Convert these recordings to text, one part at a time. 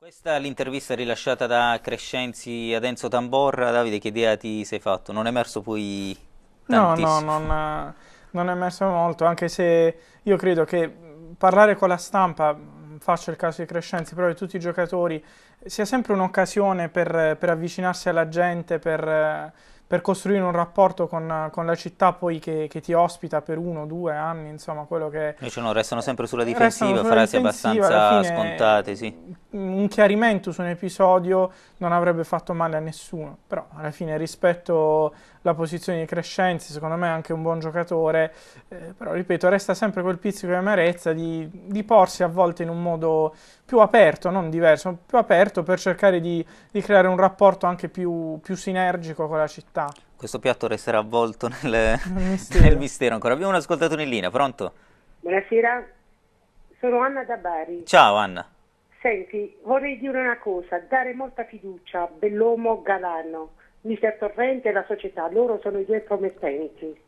Questa è l'intervista rilasciata da Crescenzi ad Enzo Tamborra. Davide, che idea ti sei fatto? Non è emerso poi tantissimo? No, no, non, non è emerso molto, anche se io credo che parlare con la stampa, faccio il caso di Crescenzi, però di tutti i giocatori, sia sempre un'occasione per, per avvicinarsi alla gente, per per costruire un rapporto con, con la città poi che, che, ti ospita per uno, due anni, insomma, quello che... Invece no, restano sempre sulla difensiva, frasi abbastanza scontate, sì. Un chiarimento su un episodio non avrebbe fatto male a nessuno, però alla fine rispetto alla posizione di Crescenzi, secondo me è anche un buon giocatore, eh, però ripeto, resta sempre quel pizzico di amarezza di, di, porsi a volte in un modo più aperto, non diverso, ma più aperto per cercare di, di creare un rapporto anche più, più sinergico con la città realtà. Questo piatto resterà avvolto nel, mistero. nel mistero ancora. Abbiamo un ascoltatore in linea, pronto? Buonasera, sono Anna da Bari. Ciao Anna. Senti, vorrei dire una cosa, dare molta fiducia a Bellomo Galano, Mister Torrente e la società, loro sono i due promettenti.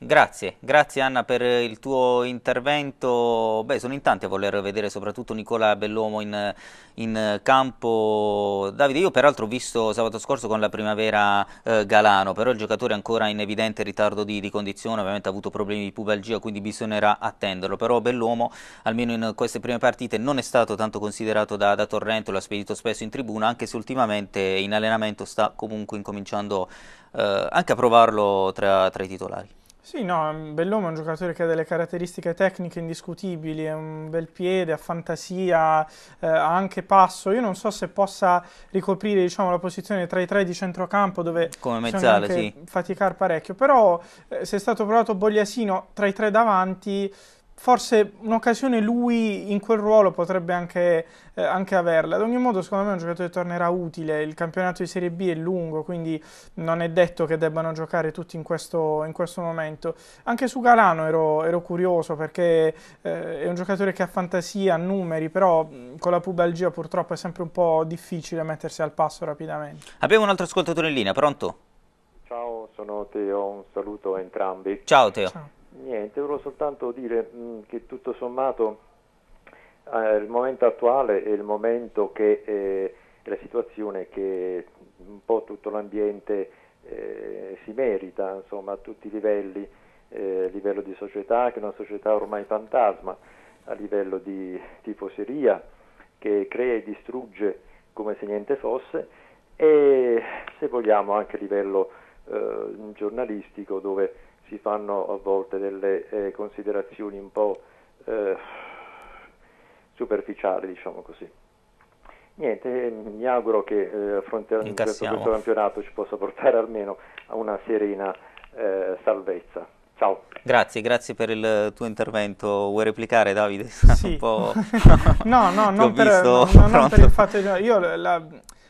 Grazie, grazie Anna per il tuo intervento. Beh, sono in tanti a voler vedere soprattutto Nicola Bellomo in, in campo. Davide, io peraltro ho visto sabato scorso con la primavera eh, Galano, però il giocatore è ancora in evidente ritardo di, di, condizione, ovviamente ha avuto problemi di pubalgia, quindi bisognerà attenderlo. Però Bellomo, almeno in queste prime partite, non è stato tanto considerato da, da Torrento, l'ha spedito spesso in tribuna, anche se ultimamente in allenamento sta comunque incominciando eh, anche a provarlo tra, tra i titolari. Sì, no, mm, Bellomo è un giocatore che ha delle caratteristiche tecniche indiscutibili, è un bel piede, ha fantasia, eh, ha anche passo. Io non so se possa ricoprire diciamo, la posizione tra i tre di centrocampo dove Come mezzale, sì. faticare parecchio, però eh, se è stato provato Bogliasino tra i tre davanti forse un'occasione lui in quel ruolo potrebbe anche, eh, anche, averla. Ad ogni modo, secondo me è un giocatore che tornerà utile. Il campionato di Serie B è lungo, quindi non è detto che debbano giocare tutti in questo, in questo momento. Anche su Galano ero, ero curioso perché eh, è un giocatore che ha fantasia, ha numeri, però con la pubalgia purtroppo è sempre un po' difficile mettersi al passo rapidamente. Abbiamo un altro ascoltatore in linea, pronto? Ciao, sono Teo, un saluto a entrambi. Ciao Teo. Ciao. Niente, volevo soltanto dire mh, mm, che tutto sommato eh, il momento attuale è il momento che eh, la situazione che un po' tutto l'ambiente eh, si merita, insomma, a tutti i livelli, eh, a livello di società, che è una società ormai fantasma, a livello di tifoseria, che crea e distrugge come se niente fosse, e se vogliamo anche a livello eh, giornalistico dove si fanno a volte delle eh, considerazioni un po' eh, superficiali, diciamo così. Niente, eh, mi auguro che eh, affrontare questo, questo campionato ci possa portare almeno a una serena eh, salvezza. Ciao. Grazie, grazie per il tuo intervento. Vuoi replicare Davide? Sì. no, no, non per, no, non per, il fatto di... Io la,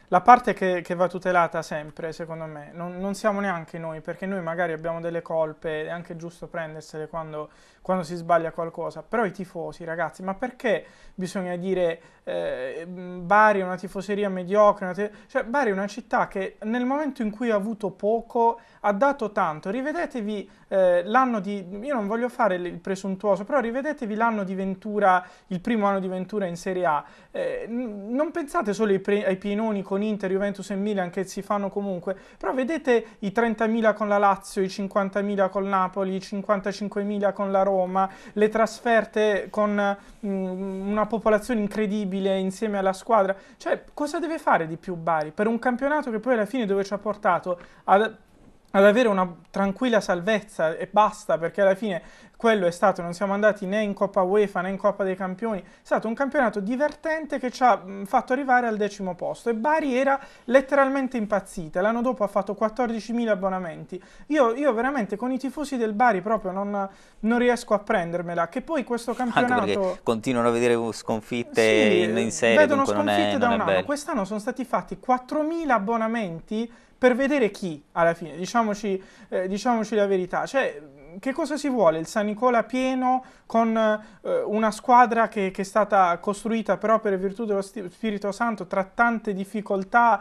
la parte che, che, va tutelata sempre, secondo me, non, non, siamo neanche noi, perché noi magari abbiamo delle colpe, è anche giusto prendersele quando quando si sbaglia qualcosa, però i tifosi, ragazzi, ma perché bisogna dire eh, Bari è una tifoseria mediocre? Una te- cioè, Bari è una città che nel momento in cui ha avuto poco ha dato tanto. Rivedetevi eh, l'anno di... io non voglio fare il presuntuoso, però rivedetevi l'anno di Ventura, il primo anno di Ventura in Serie A. Eh, n- non pensate solo ai, pre- ai pienoni con Inter, Juventus e Milan che si fanno comunque, però vedete i 30.000 con la Lazio, i 50.000 con Napoli, i 55.000 con la Roma Roma, le trasferte con mh, mm, una popolazione incredibile insieme alla squadra. Cioè, cosa deve fare di più Bari per un campionato che poi alla fine dove ci ha portato a ad avere una tranquilla salvezza e basta, perché alla fine quello è stato, non siamo andati né in Coppa UEFA né in Coppa dei Campioni, è stato un campionato divertente che ci ha fatto arrivare al decimo posto e Bari era letteralmente impazzita, l'anno dopo ha fatto 14.000 abbonamenti, io, io, veramente con i tifosi del Bari proprio non, non riesco a prendermela, che poi questo campionato... continuano a vedere sconfitte sì, in, in serie, vedono sconfitte è, da un anno, quest'anno sono stati fatti 4.000 abbonamenti per vedere chi alla fine, diciamoci, eh, diciamoci la verità. Cioè, che cosa si vuole? Il San Nicola pieno con eh, una squadra che, che, è stata costruita però per virtù dello Spirito Santo tra tante difficoltà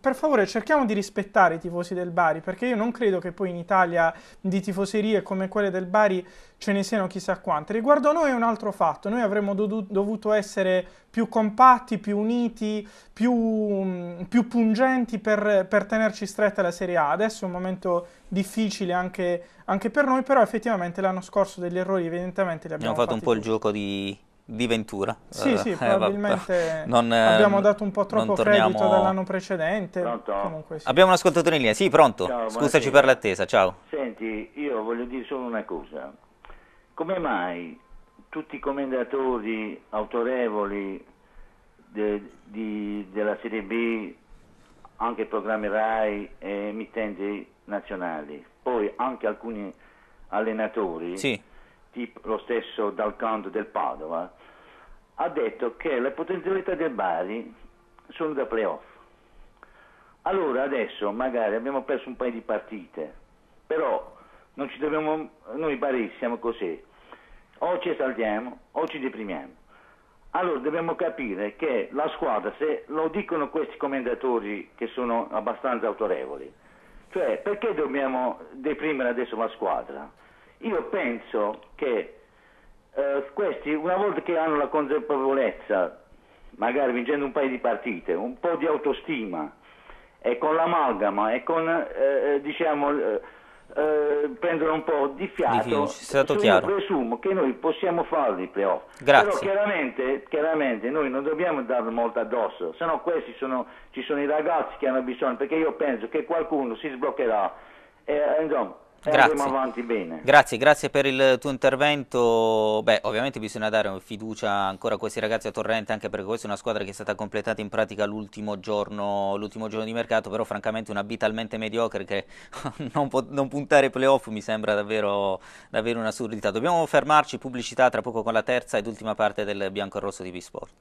per favore cerchiamo di rispettare i tifosi del Bari perché io non credo che poi in Italia di tifoserie come quelle del Bari ce ne siano chissà quante. Riguardo a noi è un altro fatto, noi avremmo dovuto essere più compatti, più uniti, più, mm, più pungenti per, per, tenerci stretta la Serie A. Adesso è un momento difficile anche, anche per noi, però effettivamente l'anno scorso degli errori evidentemente li abbiamo, abbiamo fatto un po' il gioco di, di Ventura. Sì, eh, eh probabilmente non, eh, abbiamo dato un po' troppo torniamo... credito dall'anno precedente. Comunque, sì. Abbiamo un ascoltatore in linea, sì, pronto. Ciao, Scusaci per l'attesa, ciao. Senti, io voglio dire solo una cosa. Come mai tutti i commendatori autorevoli de, di, della Serie B, anche programmi RAI e emittenti nazionali, poi anche alcuni allenatori... Sì tipo, lo stesso dal canto del Padova, ha detto che le potenzialità del Bari sono da playoff. Allora adesso magari abbiamo perso un paio di partite, però non ci dobbiamo, noi Bari siamo così, o ci esaltiamo o ci deprimiamo. Allora dobbiamo capire che la squadra, se lo dicono questi commentatori che sono abbastanza autorevoli, cioè perché dobbiamo deprimere adesso la squadra? Io penso che eh, questi, una volta che hanno la consapevolezza, magari vincendo un paio di partite, un po' di autostima e con l'amalgama e con, eh, eh diciamo, eh, eh, prendono un po' di fiato, di stato chiaro. presumo che noi possiamo farli i playoff. Però chiaramente, chiaramente, noi non dobbiamo dare molto addosso, se no questi sono, ci sono i ragazzi che hanno bisogno, perché io penso che qualcuno si sbloccherà. E, eh, insomma, Grazie. grazie. Grazie, per il tuo intervento. Beh, ovviamente bisogna dare fiducia ancora a questi ragazzi a Torrente, anche perché questa è una squadra che è stata completata in pratica l'ultimo giorno, giorno, di mercato, però francamente una B talmente mediocre che non, non puntare ai playoff mi sembra davvero, davvero un'assurdità. Dobbiamo fermarci, pubblicità tra poco con la terza ed ultima parte del bianco e rosso di B-Sport.